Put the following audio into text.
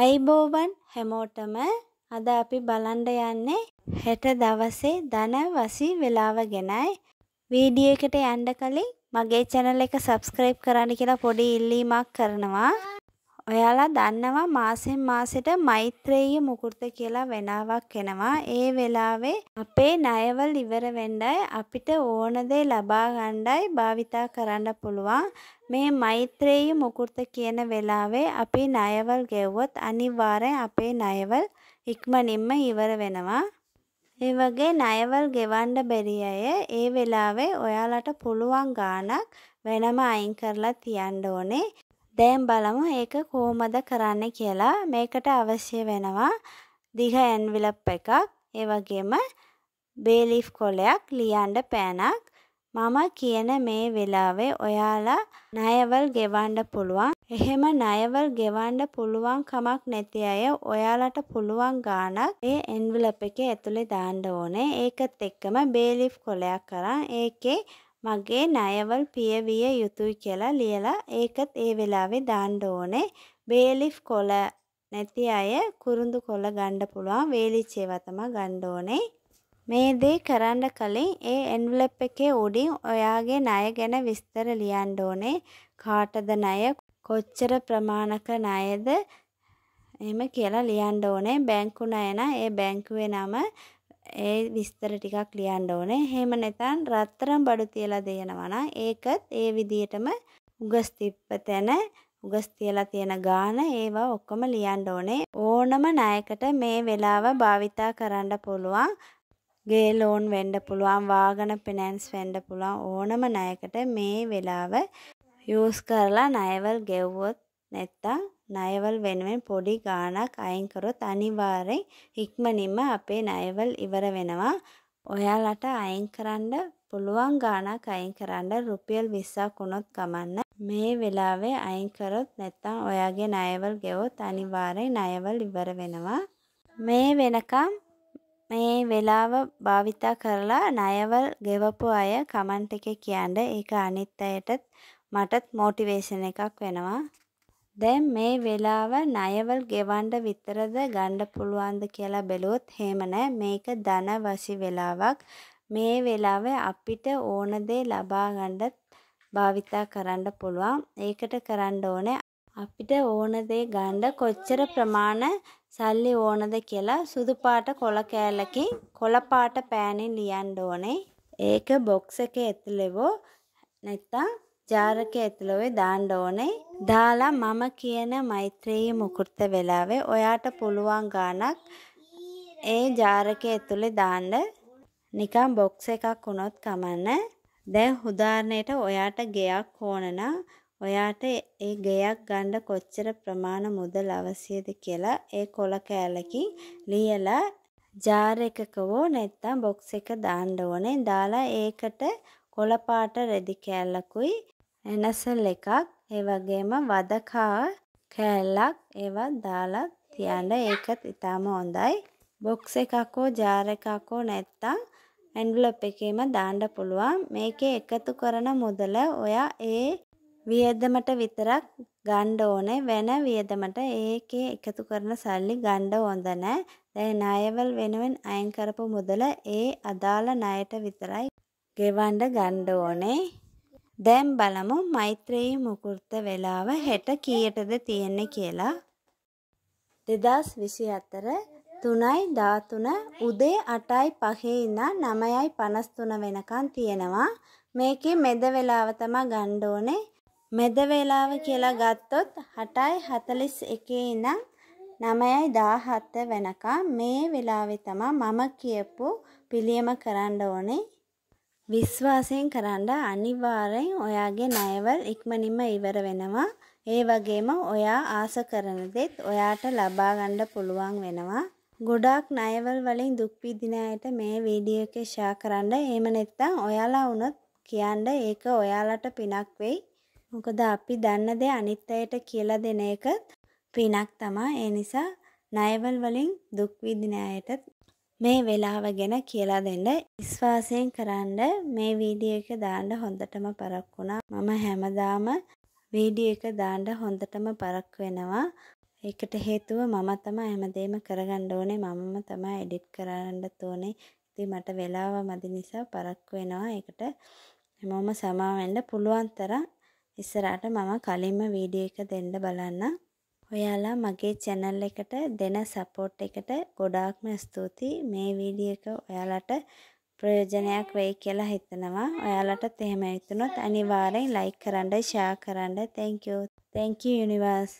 අයිබෝබන් හැමෝටම අද අපි බලන්ඩ යන්නේ හෙට දවසේ දන වසි වෙලාව ගෙනයි වීඩිය එකට යන්ඩ කලින් මගේ චැනල එක සබස්ක්‍රයිබ් කරන්න කියලා පොඩි ඉල්ලීමක් කරනවා ඔයාලා දන්නවා මාසෙන් මාසෙට මෛත්‍රේය මුකුර්ත කියලා වෙනාවක් එනවා. ඒ වෙලාවේ අපේ ණයවල් ඉවර වෙන්නයි අපිට ඕන දේ ලබා ගන්නයි භාවිතා කරන්න පුළුවන්. මේ මෛත්‍රේය මුකුර්ත කියන වෙලාවේ අපි ණයවල් ගෙවුවොත් අනිවාර්යෙන් අපේ ණයවල් ඉක්මනින්ම ඉවර වෙනවා. ඒ වගේ ණයවල් ගෙවන්න බැරි අය ඒ වෙලාවේ ඔයාලට පුළුවන් ගාණක් වෙනම අයින් කරලා තියන්න ඕනේ. දැන් බලමු ඒක කොහොමද කරන්න කියලා මේකට අවශ්‍ය වෙනවා දිග ඇන්විලප් එකක් ඒ වගේම බේලිෆ් කොලයක් ලියන්න පෑනක් මම කියන මේ වෙලාවේ ඔයාලා ණයවල් ගෙවන්න පුළුවන් එහෙම ණයවල් ගෙවන්න පුළුවන් කමක් නැති අය ඔයාලට පුළුවන් ගාණක් මේ එන්විලප් එකේ ඇතුලේ දාන්න ඕනේ ඒකත් එක්කම බේලිෆ් කොලයක් කරන් ඒකේ මගේ ණයවල් පියවිය යුතුයි කියලා ලියලා ඒකත් ඒ වෙලාවේ දාන්න ඕනේ. බේලිෆ් කොළ නැති අය කුරුඳු කොළ ගන්න පුළුවන්. වේලිච් ඒවා තමයි ගන්න ඕනේ. මේ දේ කරන්න කලින් ඒ එන්වලප් එකේ උඩින් ඔයාගේ ණය ගැන විස්තර ලියන්න ඕනේ. කාටද ණය? කොච්චර ප්‍රමාණක ණයද? එහෙම කියලා ලියන්න ඕනේ. බැංකු ණය නම් ඒ බැංකුවේ නම ඒ විස්තර ටිකක් ලියන්න ඕනේ. එහෙම නැත්නම් රත්තරන් බඩු තියලා දෙනවා නම් ඒකත් ඒ විදිහටම උගස් තිප්ප තැන උගස් තියලා තියෙන ගාන ඒවා ඔක්කොම ලියන්න ඕනේ. ඕනම ණයකට මේ වෙලාව භාවිතා කරන්න පුළුවන්. ගේ ලෝන් වෙන්න පුළුවන්, වාහන ෆිනෑන්ස් වෙන්න පුළුවන් ඕනම ණයකට මේ වෙලාව යූස් කරලා ණයවල් ගෙවුවොත් නැත්තම් ණයවල් වෙනුවෙන් පොඩි ගාණක් අයින් කරොත් අනිවාර්යෙන් ඉක්මනින්ම අපේ ණයවල් ඉවර වෙනවා. ඔයාලට අයින් කරන්න පුළුවන් ගාණක් අයින් කරන්න රුපියල් 20ක් වුණොත් කමන්න. මේ වෙලාවේ අයින් කරොත් නැත්තම් ඔයාගේ ණයවල් ගෙවොත් අනිවාර්යෙන් ණයවල් ඉවර වෙනවා. මේ වෙනකම් මේ වෙලාව භාවිතා කරලා ණයවල් ගෙවපු අය කමෙන්ට් එකේ කියන්න ඒක අනිත් අයටත් මටත් මෝටිවේෂන් එකක් වෙනවා. දැන් මේ වෙලාව ණයවල් ගෙවන්න විතරද ගන්න පුළුවන්ද කියලා බැලුවොත් එහෙම නෑ මේක ධනවසි වෙලාවක් මේ වෙලාවේ අපිට ඕන දේ ලබා ගන්න භාවිතා කරන්න පුළුවන් ඒකට කරන්න ඕනේ අපිට ඕන දේ ගන්න කොච්චර ප්‍රමාණ සල්ලි ඕනද කියලා සුදු පාට කොළ කෑල්ලකින් කොළ පාට පෑනේ ලියන්න ඕනේ ඒක බොක්ස් එකේ ඇතුළේවෝ නැත්තම් ජාරක ඇතුළොවේ දාන්න ඕනේ. දාලා මම කියන මෛත්‍රී මුකුර්ත වෙලාවේ ඔයාට පුළුවන් ගානක් ඒ ජාරකය ඇතුළේ දාන්න. නිකන් බොක්ස් එකක් වුණොත් කමන්න. දැන් උදාහරණයට ඔයාට ගෙයක් ඕන නම් ඔයාට ඒ ගෙයක් ගන්න කොච්චර ප්‍රමාණ මුදල් අවශ්‍යද කියලා ඒ කොළ කෑලකින් ලියලා ජාර එකක හෝ නැත්නම් බොක්ස් එක දාන්න ඕනේ. දාලා ඒකට කොළ පාට රෙදි කෑල්ලකුයි ඇනසල් එකක් ඒ වගේම වදකා කෑල්ලක් ඒවත් දාලා තියන්න ඒකත් ඉතාම හොඳයි. බොක්ස් එකක් හෝ ජාර එකක් හෝ නැත්තම් ඇන්වලොප් එකේම දාන්න පුළුවන්. මේකේ එකතු කරන මුදල ඔයා ඒ වියදමට විතරක් ගණ්ඩ ඕනේ වෙන වියදමට ඒකේ එකතු කරන සල්ලි ගණ්ඩ හොඳ නෑ. දැන් ණයවල් වෙනුවෙන් අයින් කරපු මුදල ඒ අදාළ ණයට විතරයි ගෙවන්න ගණ්ඩ ඕනේ. දැන් බලමු මෛත්‍රී මුකුර්ත වෙලාව හෙට කීයටද තියෙන්නේ කියලා. දෙදස් විසි අතර තුනයි දාතුන උදේ අටයි පහේ ඉඳා නමයයි පනස්තුන වෙනකන් තියෙනවා. මේකේ මෙද වෙලාව තමා ගණ්ඩ ඕනේ. මෙද වෙලාව කියලා ගත්තොත් හටයි හතලිස් එකේ ඉඳන් නමයයි දාහත්ත වෙනකා මේ වෙලාවෙ තමා මම කියපු පිළියම කරන්න ඕනේ. විශ්වාසයෙන් කරන්න අනිවාර්යෙන් ඔයාගේ ණයවල් ඉක්මනින්ම ඉවර වෙනවා. ඒ වගේම ඔයා ආස කරන දේත් ඔයාට ලබා ගන්න පුළුවන් වෙනවා. ගොඩාක් ණයවල් වලින් දුක් විඳින අයට මේ වීඩියෝ එක ෂෙයා කරන්න. එහෙම නැත්නම් ඔයාලා වුණත් කියන්න ඒක ඔයාලට පිනක් වෙයි. මොකද අපි දන්න දේ අනිත් අයට කියලා දෙන එක පිනක් තමයි. ඒ නිසා ණයවල් වලින් දුක් විඳින අයටත් මේ වෙලාව ගැන කියලා දෙන්න විශ්වාසයෙන් කරන්න මේ වීඩියෝ එක දාන්න හොඳටම පරක් වුණා. මම හැමදාම වීඩියෝ එක දාන්න හොඳටම පරක් වෙනවා. ඒකට හේතුව මම තමයි හැමදේම කරගන්න ඕනේ. මමම තමයි එඩිට් කරන්න තෝනේ. ඉතින් මට වෙලාව මදි නිසා පරක් වෙනවා. ඒකට හැමෝම සමා වෙන්න පුළුවන් තරම් ඉස්සරහට මම කලින්ම වීඩියෝ එක දෙන්න බලන්න. ඔයාලා මගේ channel එකට දෙන support එකට ගොඩාක්ම ස්තුතියි. මේ වීඩියෝ එක ඔයාලට ප්‍රයෝජනයක් වෙයි කියලා හිතනවා. ඔයාලටත් එහෙම හිතුනොත් අනිවාර්යෙන් like කරන්න, share කරන්න. Thank you. Thank you universe.